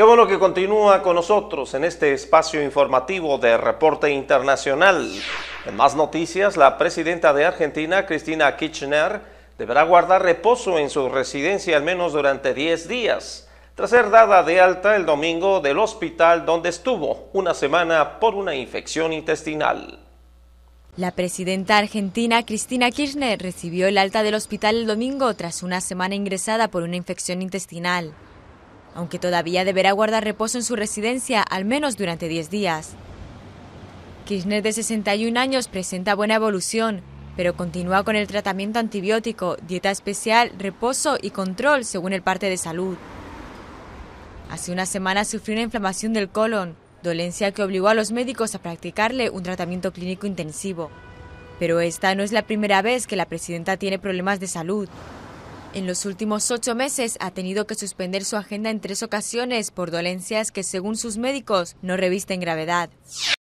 Qué bueno que continúa con nosotros en este espacio informativo de Reporte Internacional. En más noticias, la presidenta de Argentina, Cristina Kirchner, deberá guardar reposo en su residencia al menos durante 10 días, tras ser dada de alta el domingo del hospital donde estuvo una semana por una infección intestinal. La presidenta argentina Cristina Kirchner recibió el alta del hospital el domingo tras una semana ingresada por una infección intestinal aunque todavía deberá guardar reposo en su residencia al menos durante 10 días. Kirchner, de 61 años, presenta buena evolución, pero continúa con el tratamiento antibiótico, dieta especial, reposo y control según el parte de salud. Hace una semana sufrió una inflamación del colon, dolencia que obligó a los médicos a practicarle un tratamiento clínico intensivo. Pero esta no es la primera vez que la presidenta tiene problemas de salud. En los últimos ocho meses ha tenido que suspender su agenda en tres ocasiones por dolencias que según sus médicos no revisten gravedad.